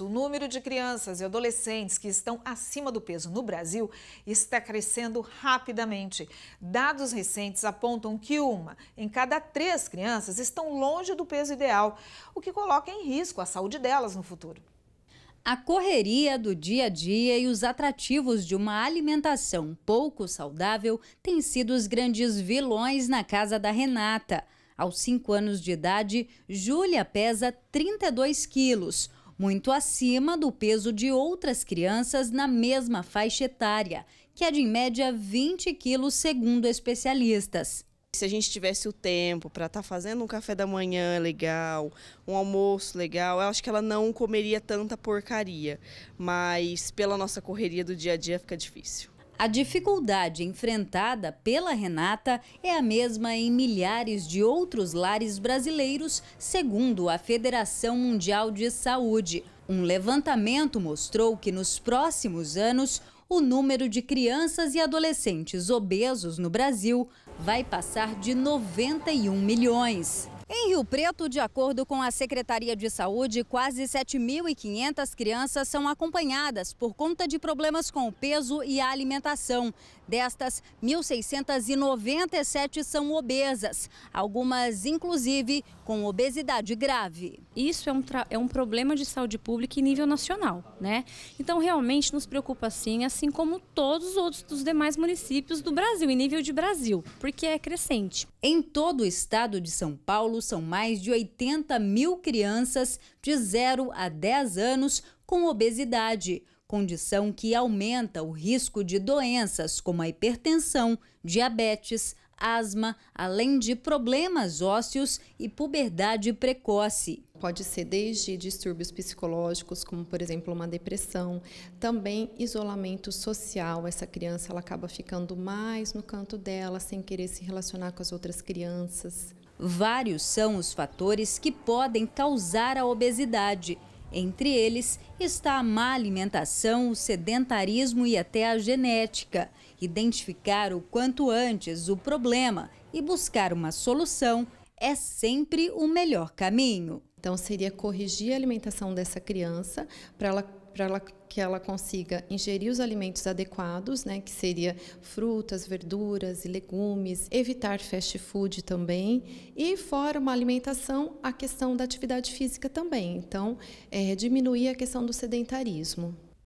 O número de crianças e adolescentes que estão acima do peso no Brasil está crescendo rapidamente. Dados recentes apontam que uma em cada três crianças estão longe do peso ideal, o que coloca em risco a saúde delas no futuro. A correria do dia a dia e os atrativos de uma alimentação pouco saudável têm sido os grandes vilões na casa da Renata. Aos 5 anos de idade, Júlia pesa 32 quilos muito acima do peso de outras crianças na mesma faixa etária, que é de em média 20 quilos, segundo especialistas. Se a gente tivesse o tempo para estar tá fazendo um café da manhã legal, um almoço legal, eu acho que ela não comeria tanta porcaria. Mas pela nossa correria do dia a dia fica difícil. A dificuldade enfrentada pela Renata é a mesma em milhares de outros lares brasileiros, segundo a Federação Mundial de Saúde. Um levantamento mostrou que nos próximos anos, o número de crianças e adolescentes obesos no Brasil vai passar de 91 milhões. Em Rio Preto, de acordo com a Secretaria de Saúde, quase 7.500 crianças são acompanhadas por conta de problemas com o peso e a alimentação. Destas, 1.697 são obesas, algumas inclusive com obesidade grave. Isso é um, é um problema de saúde pública em nível nacional, né? Então, realmente nos preocupa assim, assim como todos os outros dos demais municípios do Brasil, em nível de Brasil, porque é crescente. Em todo o estado de São Paulo, são mais de 80 mil crianças de 0 a 10 anos com obesidade, condição que aumenta o risco de doenças como a hipertensão, diabetes, asma, além de problemas ósseos e puberdade precoce. Pode ser desde distúrbios psicológicos, como por exemplo uma depressão, também isolamento social. Essa criança ela acaba ficando mais no canto dela, sem querer se relacionar com as outras crianças. Vários são os fatores que podem causar a obesidade. Entre eles está a má alimentação, o sedentarismo e até a genética. Identificar o quanto antes o problema e buscar uma solução é sempre o melhor caminho. Então, seria corrigir a alimentação dessa criança para ela, para ela, que ela consiga ingerir os alimentos adequados, né, que seria frutas, verduras e legumes, evitar fast food também, e fora uma alimentação, a questão da atividade física também. Então, é, diminuir a questão do sedentarismo.